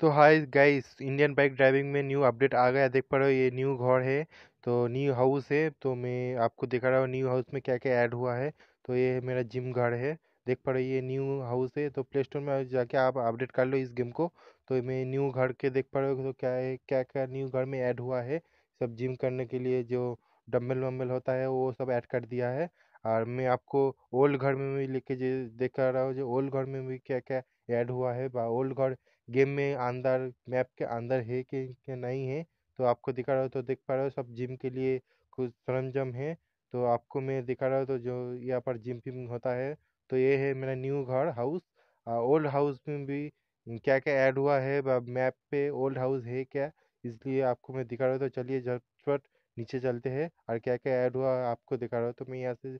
तो hi guys Indian bike driving में new update आ गया देख पा रहे हो ये न्यू घर है तो न्यू हाउस है तो मैं आपको दिखा रहा हूँ न्यू हाउस में क्या क्या ऐड हुआ है तो ये मेरा जिम घर है देख पा रहे हो ये न्यू हाउस है तो प्ले स्टोर में जाके आप अपडेट कर लो इस गेम को तो मैं न्यू घर के देख पा रहे हो तो क्या है क्या क्या न्यू घर में ऐड हुआ है सब जिम करने के लिए जो डम्बल वम्बल होता है वो सब ऐड कर दिया है और मैं आपको ओल्ड घर में भी लेके देख रहा हूँ जो ओल्ड घर में भी क्या क्या ऐड हुआ है ओल्ड घर गेम में अंदर मैप के अंदर है कि नहीं है तो आपको दिखा रहा हो तो देख पा रहे हो सब जिम के लिए कुछ सरंजम है तो आपको मैं दिखा रहा हूँ तो जो यहाँ पर जिम पिम होता है तो ये है मेरा न्यू घर हाउस ओल्ड हाउस में भी क्या क्या ऐड हुआ है मैप पे ओल्ड हाउस है क्या इसलिए आपको मैं दिखा रहा हूँ तो चलिए झटपट नीचे चलते हैं और क्या क्या ऐड हुआ आपको दिखा रहा हूँ तो मैं यहाँ से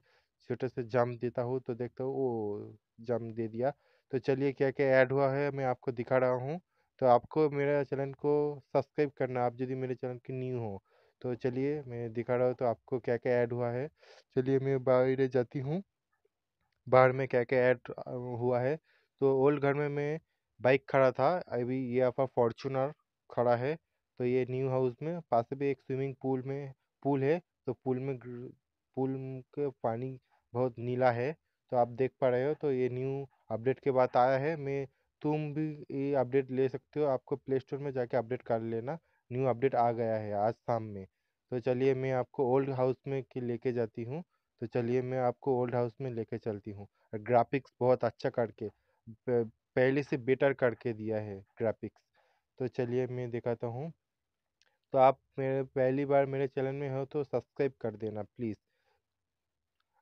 छोटे से जम देता हूँ तो देखता हूँ वो जम दे दिया तो चलिए क्या क्या ऐड हुआ है मैं आपको दिखा रहा हूँ तो आपको मेरे चैनल को सब्सक्राइब करना आप यदि मेरे चैनल की न्यू हो तो चलिए मैं दिखा रहा हूँ तो आपको क्या क्या ऐड हुआ है चलिए मैं बाहर जाती हूँ बाहर में क्या क्या ऐड हुआ है तो ओल्ड घर में मैं बाइक खड़ा था अभी ये आपका फॉर्चूनर खड़ा है तो ये न्यू हाउस में पास भी एक स्विमिंग पूल में पूल है तो पूल में पूल के पानी बहुत नीला है तो आप देख पा रहे हो तो ये न्यू अपडेट के बाद आया है मैं तुम भी ये अपडेट ले सकते हो आपको प्ले स्टोर में जाके अपडेट कर लेना न्यू अपडेट आ गया है आज शाम में तो चलिए मैं आपको ओल्ड हाउस में की लेके जाती हूँ तो चलिए मैं आपको ओल्ड हाउस में लेके चलती हूँ ग्राफिक्स बहुत अच्छा करके पहले से बेटर करके दिया है ग्राफिक्स तो चलिए मैं दिखाता हूँ तो आप मेरे पहली बार मेरे चैनल में हो तो सब्सक्राइब कर देना प्लीज़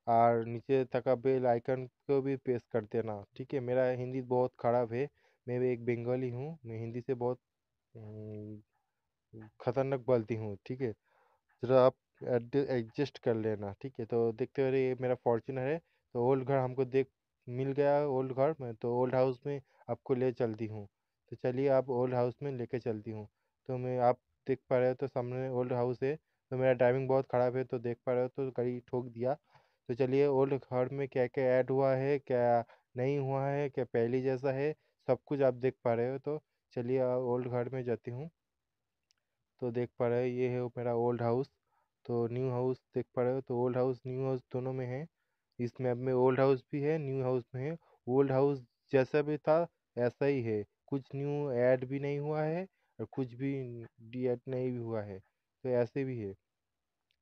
और नीचे थका बेल आइकन को भी प्रेस कर देना ठीक है मेरा हिंदी बहुत ख़राब है मैं भी एक बंगाली हूँ मैं हिंदी से बहुत ख़तरनाक बोलती हूँ ठीक है ज़रा आप एडजस्ट कर लेना ठीक है तो देखते रहे ये मेरा फॉर्चुनर है तो ओल्ड घर हमको देख मिल गया ओल्ड घर में तो ओल्ड हाउस में आपको ले चलती हूँ तो चलिए आप ओल्ड हाउस में लेके चलती हूँ तो मैं आप देख पा रहे हो तो सामने ओल्ड हाउस है तो मेरा ड्राइविंग बहुत ख़राब है तो देख पा रहे हो तो गाड़ी ठोक दिया तो चलिए ओल्ड कार्ड में क्या-क्या ऐड हुआ है, क्या नहीं हुआ है, क्या पहले जैसा है, सब कुछ आप देख पा रहे हो। तो चलिए ओल्ड कार्ड में जाती हूँ। तो देख पा रहे हो ये है मेरा ओल्ड हाउस। तो न्यू हाउस देख पा रहे हो तो ओल्ड हाउस, न्यू हाउस दोनों में है। इस मैप में ओल्ड हाउस भी है, न्यू हाउस में है। ओल्ड हाउस जैसा भी था ऐसा ही है, कुछ न्यू ऐड भी नहीं हुआ है और कुछ भी एड नहीं हुआ है, तो ऐसे भी है।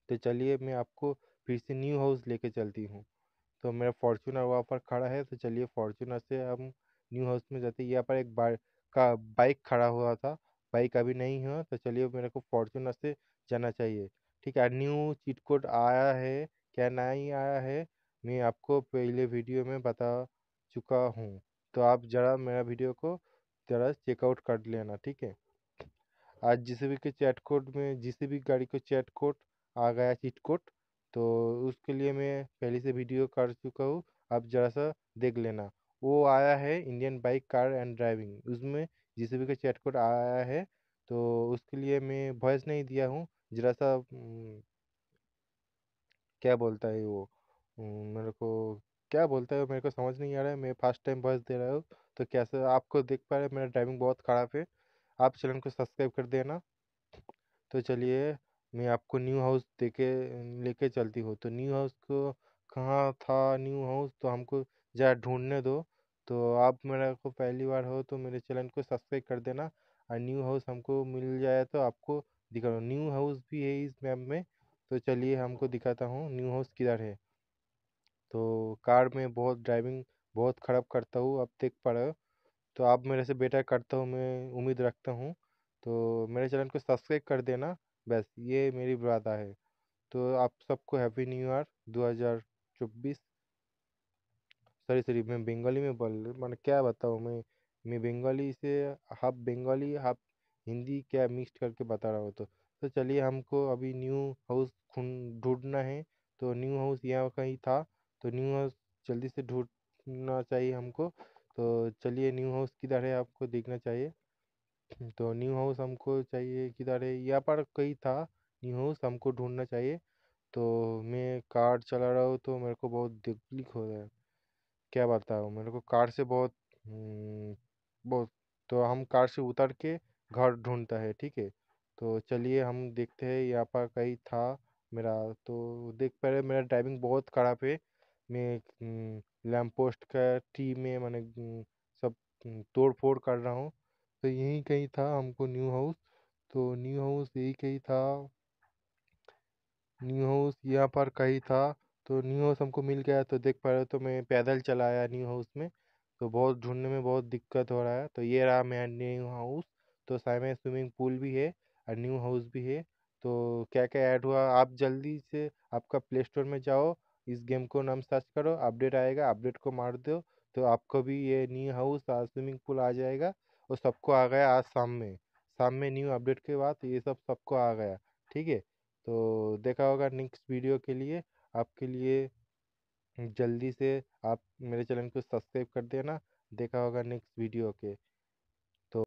तो चलिए मैं आपको फिर से न्यू हाउस लेके चलती हूँ तो मेरा फॉर्चूनर वहाँ पर खड़ा है तो चलिए फॉर्चूनर से हम न्यू हाउस में जाते हैं यहाँ पर एक बार का बाइक खड़ा हुआ था बाइक अभी नहीं हुआ तो चलिए मेरे को फॉर्चूनर से जाना चाहिए ठीक है न्यू चीट कोड आया है क्या नहीं आया है मैं आपको पहले वीडियो में बता चुका हूँ तो आप ज़रा मेरा वीडियो को ज़रा चेकआउट कर लेना ठीक है आज जिस भी के चैट कोड में जिस भी गाड़ी को चैट कोड आ गया चीट कोड तो उसके लिए मैं पहले से वीडियो कर चुका हूँ आप ज़रा सा देख लेना वो आया है Indian bike car and driving उसमें जिस भी का चैट कोड आया है तो उसके लिए मैं वॉइस नहीं दिया हूँ ज़रा सा क्या बोलता है वो मेरे को क्या बोलता है वो मेरे को समझ नहीं आ रहा है मैं फर्स्ट टाइम वॉइस दे रहा हूँ तो कैसे आपको देख पा रहे मेरा ड्राइविंग बहुत ख़राब है आप चैनल को सब्सक्राइब कर देना तो चलिए मैं आपको न्यू हाउस देके लेके चलती हूँ तो न्यू हाउस को कहाँ था न्यू हाउस तो हमको ज़रा ढूंढने दो तो आप मेरे को पहली बार हो तो मेरे चैनल को सब्सक्राइब कर देना और न्यू हाउस हमको मिल जाए तो आपको दिखा दो न्यू हाउस भी है इस मैप में तो चलिए हमको दिखाता हूँ न्यू हाउस किधर है तो कार में बहुत ड्राइविंग बहुत ख़राब करता हूँ आप देख पा रहे हो तो आप मेरे से बेटर करता हूँ मैं उम्मीद रखता हूँ तो मेरे चैनल को सब्सक्राइब कर देना बस ये मेरी वादा है तो आप सबको हैप्पी न्यू ईयर दो हज़ार चौबीस सॉरी सॉरी मैं बंगाली में बोल मैंने क्या बताऊँ मैं मैं बंगाली से हाफ बंगाली हाफ हिंदी क्या मिक्स करके बता रहा हूँ तो तो चलिए हमको अभी न्यू हाउस ढूंढना है तो न्यू हाउस यहाँ कहीं था तो न्यू हाउस जल्दी से ढूंढना चाहिए हमको तो चलिए न्यू हाउस किधर है आपको देखना चाहिए तो न्यू हाउस हमको चाहिए किधर है यहाँ पर कहीं था न्यू हाउस हमको ढूंढना चाहिए तो मैं कार चला रहा हूँ तो मेरे को बहुत दिक्कत हो रहा है क्या बताऊँ मेरे को कार से बहुत हम्म, बहुत तो हम कार से उतर के घर ढूंढता है ठीक है तो चलिए हम देखते हैं यहाँ पर कहीं था मेरा तो देख पा रहे मेरा ड्राइविंग बहुत खराब है मैं हम्म, लैम्प पोस्ट का टी में मैंने हम्म, सब तोड़ फोड़ कर रहा हूँ तो यही कहीं था हमको न्यू हाउस तो न्यू हाउस यही कहीं था न्यू हाउस यहाँ पर कहीं था तो न्यू हाउस हमको मिल गया तो देख पा रहे हो तो मैं पैदल चला आया न्यू हाउस में तो बहुत ढूंढने में बहुत दिक्कत हो रहा है तो ये रहा मेरा न्यू हाउस तो सामने स्विमिंग पूल भी है और न्यू हाउस भी है तो क्या क्या ऐड हुआ आप जल्दी से आपका प्ले स्टोर में जाओ इस गेम को नाम सर्च करो अपडेट आएगा अपडेट को मार दो तो आपको भी ये न्यू हाउस और स्विमिंग पूल आ जाएगा वो सबको आ गया आज शाम में शाम में न्यू अपडेट के बाद ये सब सबको आ गया ठीक है तो देखा होगा नेक्स्ट वीडियो के लिए आपके लिए जल्दी से आप मेरे चैनल को सब्सक्राइब कर देना देखा होगा नेक्स्ट वीडियो के